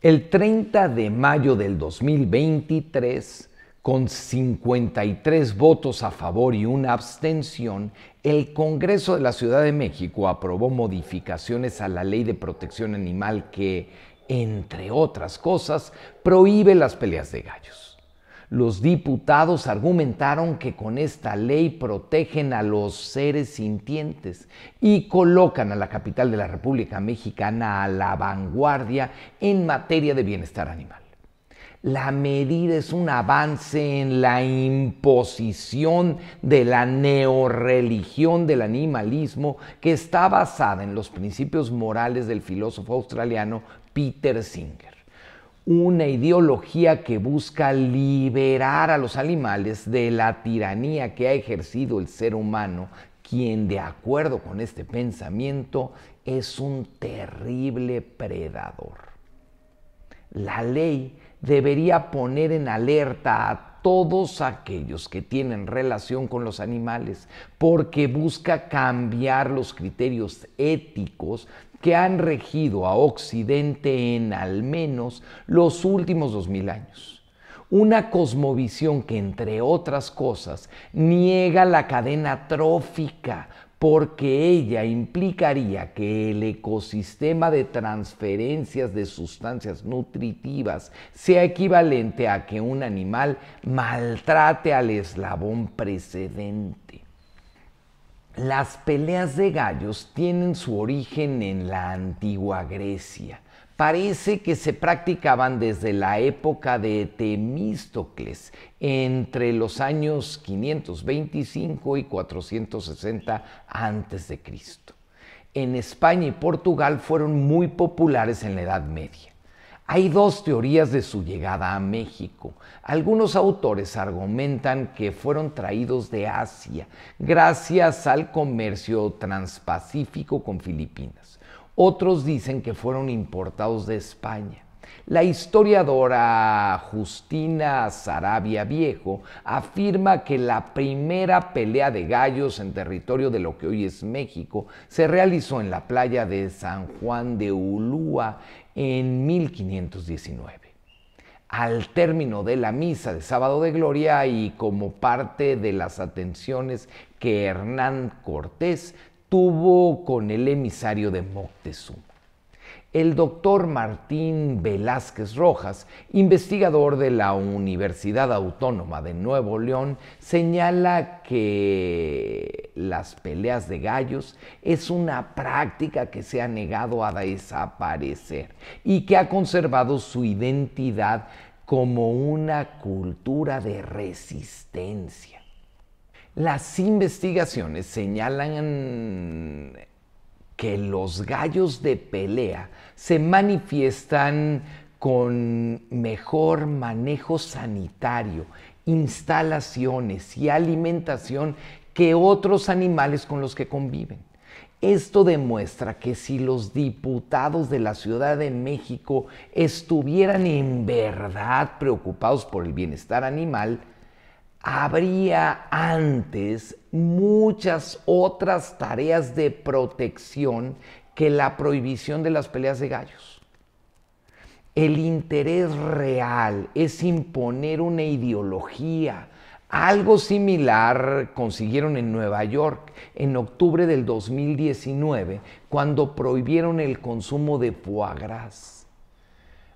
El 30 de mayo del 2023, con 53 votos a favor y una abstención, el Congreso de la Ciudad de México aprobó modificaciones a la Ley de Protección Animal que, entre otras cosas, prohíbe las peleas de gallos. Los diputados argumentaron que con esta ley protegen a los seres sintientes y colocan a la capital de la República Mexicana a la vanguardia en materia de bienestar animal. La medida es un avance en la imposición de la neorreligión del animalismo que está basada en los principios morales del filósofo australiano Peter Singer una ideología que busca liberar a los animales de la tiranía que ha ejercido el ser humano, quien de acuerdo con este pensamiento es un terrible predador. La ley debería poner en alerta a todos aquellos que tienen relación con los animales, porque busca cambiar los criterios éticos que han regido a Occidente en al menos los últimos dos mil años una cosmovisión que, entre otras cosas, niega la cadena trófica porque ella implicaría que el ecosistema de transferencias de sustancias nutritivas sea equivalente a que un animal maltrate al eslabón precedente. Las peleas de gallos tienen su origen en la antigua Grecia parece que se practicaban desde la época de Temístocles, entre los años 525 y 460 a.C. En España y Portugal fueron muy populares en la Edad Media. Hay dos teorías de su llegada a México. Algunos autores argumentan que fueron traídos de Asia gracias al comercio transpacífico con Filipinas. Otros dicen que fueron importados de España. La historiadora Justina Sarabia Viejo afirma que la primera pelea de gallos en territorio de lo que hoy es México se realizó en la playa de San Juan de Ulúa en 1519. Al término de la misa de sábado de gloria y como parte de las atenciones que Hernán Cortés tuvo con el emisario de Moctezuma. El doctor Martín Velázquez Rojas, investigador de la Universidad Autónoma de Nuevo León, señala que las peleas de gallos es una práctica que se ha negado a desaparecer y que ha conservado su identidad como una cultura de resistencia. Las investigaciones señalan que los gallos de pelea se manifiestan con mejor manejo sanitario, instalaciones y alimentación que otros animales con los que conviven. Esto demuestra que si los diputados de la Ciudad de México estuvieran en verdad preocupados por el bienestar animal, habría antes muchas otras tareas de protección que la prohibición de las peleas de gallos. El interés real es imponer una ideología. Algo similar consiguieron en Nueva York en octubre del 2019 cuando prohibieron el consumo de foie gras.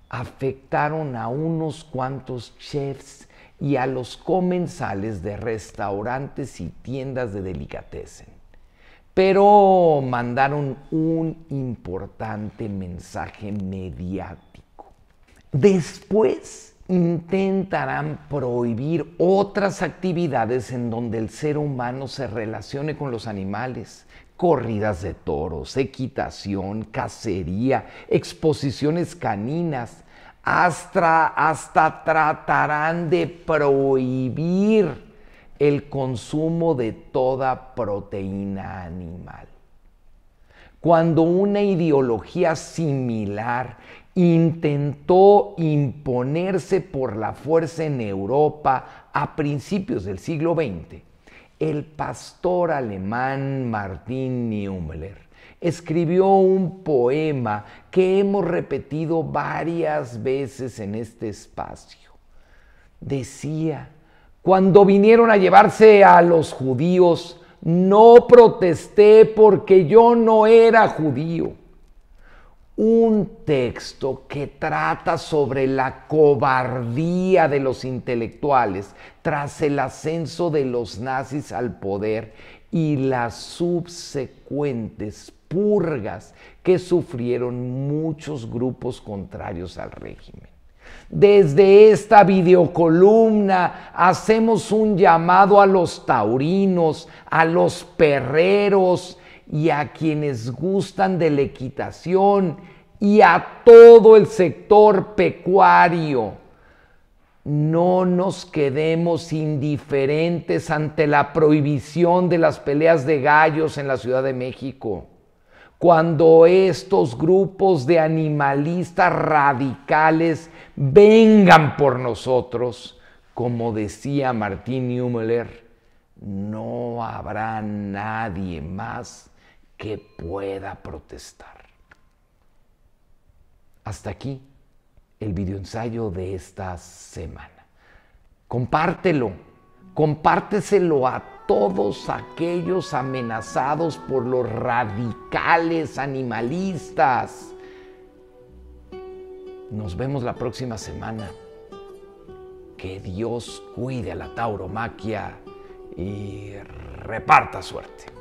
Afectaron a unos cuantos chefs y a los comensales de restaurantes y tiendas de delicatessen. Pero mandaron un importante mensaje mediático. Después intentarán prohibir otras actividades en donde el ser humano se relacione con los animales, corridas de toros, equitación, cacería, exposiciones caninas, hasta, hasta tratarán de prohibir el consumo de toda proteína animal. Cuando una ideología similar intentó imponerse por la fuerza en Europa a principios del siglo XX, el pastor alemán Martin Niemöller escribió un poema que hemos repetido varias veces en este espacio. Decía, cuando vinieron a llevarse a los judíos, no protesté porque yo no era judío. Un texto que trata sobre la cobardía de los intelectuales tras el ascenso de los nazis al poder y las subsecuentes que sufrieron muchos grupos contrarios al régimen. Desde esta videocolumna hacemos un llamado a los taurinos, a los perreros y a quienes gustan de la equitación y a todo el sector pecuario. No nos quedemos indiferentes ante la prohibición de las peleas de gallos en la Ciudad de México cuando estos grupos de animalistas radicales vengan por nosotros, como decía Martín Hummler, no habrá nadie más que pueda protestar. Hasta aquí el videoensayo de esta semana. Compártelo Compárteselo a todos aquellos amenazados por los radicales animalistas. Nos vemos la próxima semana. Que Dios cuide a la tauromaquia y reparta suerte.